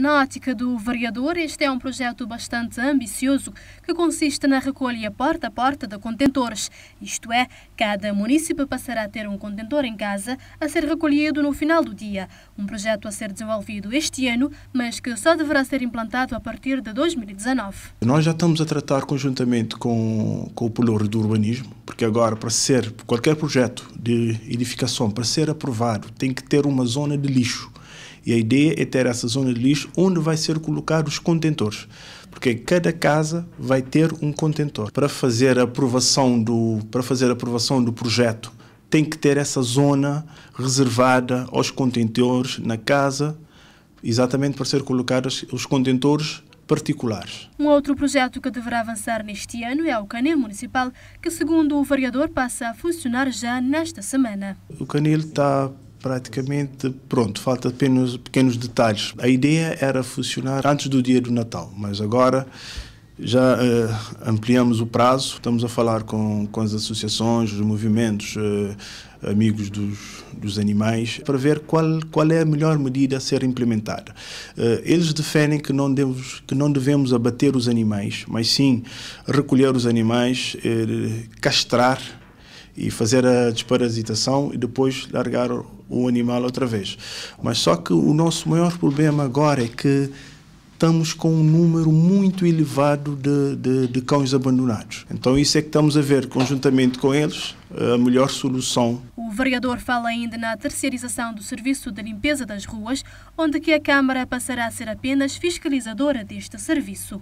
Na ótica do vereador, este é um projeto bastante ambicioso que consiste na recolha porta a porta de contentores, isto é, cada município passará a ter um contentor em casa a ser recolhido no final do dia. Um projeto a ser desenvolvido este ano, mas que só deverá ser implantado a partir de 2019. Nós já estamos a tratar conjuntamente com, com o Pelouro do Urbanismo, porque agora, para ser qualquer projeto de edificação, para ser aprovado, tem que ter uma zona de lixo e a ideia é ter essa zona de lixo onde vai ser colocados os contentores. Porque cada casa vai ter um contentor. Para fazer a aprovação do, para fazer a aprovação do projeto, tem que ter essa zona reservada aos contentores na casa, exatamente para ser colocados os contentores particulares. Um outro projeto que deverá avançar neste ano é o Canil Municipal, que, segundo o vereador, passa a funcionar já nesta semana. O Canil está praticamente pronto, falta apenas pequenos detalhes. A ideia era funcionar antes do dia do Natal, mas agora já uh, ampliamos o prazo, estamos a falar com, com as associações, os movimentos, uh, amigos dos, dos animais, para ver qual, qual é a melhor medida a ser implementada. Uh, eles defendem que não, devemos, que não devemos abater os animais, mas sim recolher os animais, castrar e fazer a desparasitação e depois largar o animal outra vez. Mas só que o nosso maior problema agora é que estamos com um número muito elevado de, de, de cães abandonados. Então isso é que estamos a ver conjuntamente com eles a melhor solução. O vereador fala ainda na terceirização do serviço de limpeza das ruas, onde que a Câmara passará a ser apenas fiscalizadora deste serviço.